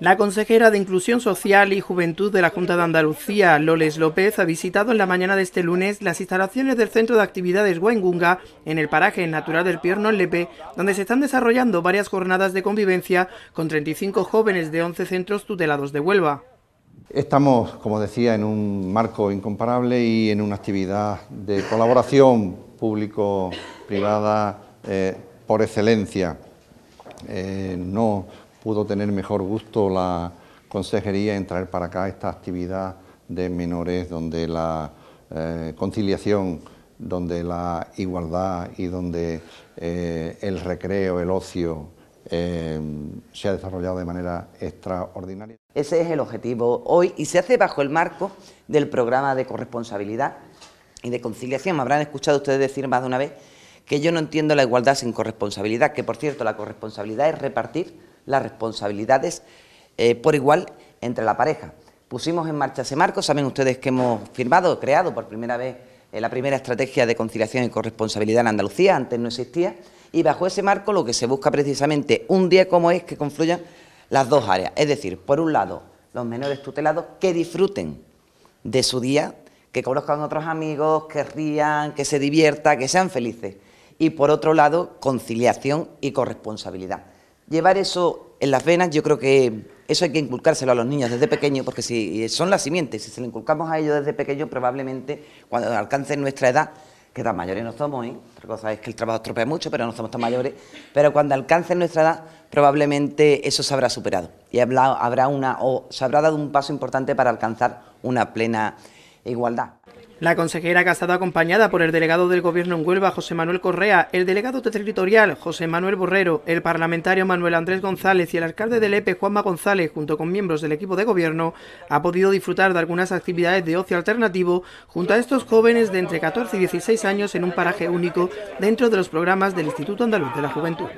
La consejera de Inclusión Social y Juventud de la Junta de Andalucía, Loles López, ha visitado en la mañana de este lunes las instalaciones del Centro de Actividades Guaingunga en el paraje natural del Pierno Lepe, donde se están desarrollando varias jornadas de convivencia con 35 jóvenes de 11 centros tutelados de Huelva. Estamos, como decía, en un marco incomparable y en una actividad de colaboración público-privada eh, por excelencia. Eh, no pudo tener mejor gusto la consejería en traer para acá esta actividad de menores donde la eh, conciliación, donde la igualdad y donde eh, el recreo, el ocio, em, se ha desarrollado de manera extraordinaria. Ese es el objetivo hoy y se hace bajo el marco del programa de corresponsabilidad y de conciliación. Me habrán escuchado ustedes decir más de una vez que yo no entiendo la igualdad sin corresponsabilidad, que por cierto la corresponsabilidad es repartir las responsabilidades eh, por igual entre la pareja. Pusimos en marcha ese marco, saben ustedes que hemos firmado, creado por primera vez eh, la primera estrategia de conciliación y corresponsabilidad en Andalucía, antes no existía, y bajo ese marco lo que se busca precisamente un día como es que confluyan las dos áreas, es decir, por un lado, los menores tutelados que disfruten de su día, que conozcan otros amigos, que rían, que se diviertan, que sean felices y por otro lado conciliación y corresponsabilidad. Llevar eso en las venas, yo creo que eso hay que inculcárselo a los niños desde pequeños, porque si son las simientes, si se lo inculcamos a ellos desde pequeños, probablemente cuando alcancen nuestra edad, que tan mayores no somos, ¿eh? otra cosa es que el trabajo estropea mucho, pero no somos tan mayores, pero cuando alcancen nuestra edad, probablemente eso se habrá superado y habrá una, o se habrá dado un paso importante para alcanzar una plena igualdad. La consejera ha estado acompañada por el delegado del Gobierno en Huelva, José Manuel Correa, el delegado territorial, José Manuel Borrero, el parlamentario Manuel Andrés González y el alcalde del EPE, Juanma González, junto con miembros del equipo de gobierno, ha podido disfrutar de algunas actividades de ocio alternativo junto a estos jóvenes de entre 14 y 16 años en un paraje único dentro de los programas del Instituto Andaluz de la Juventud.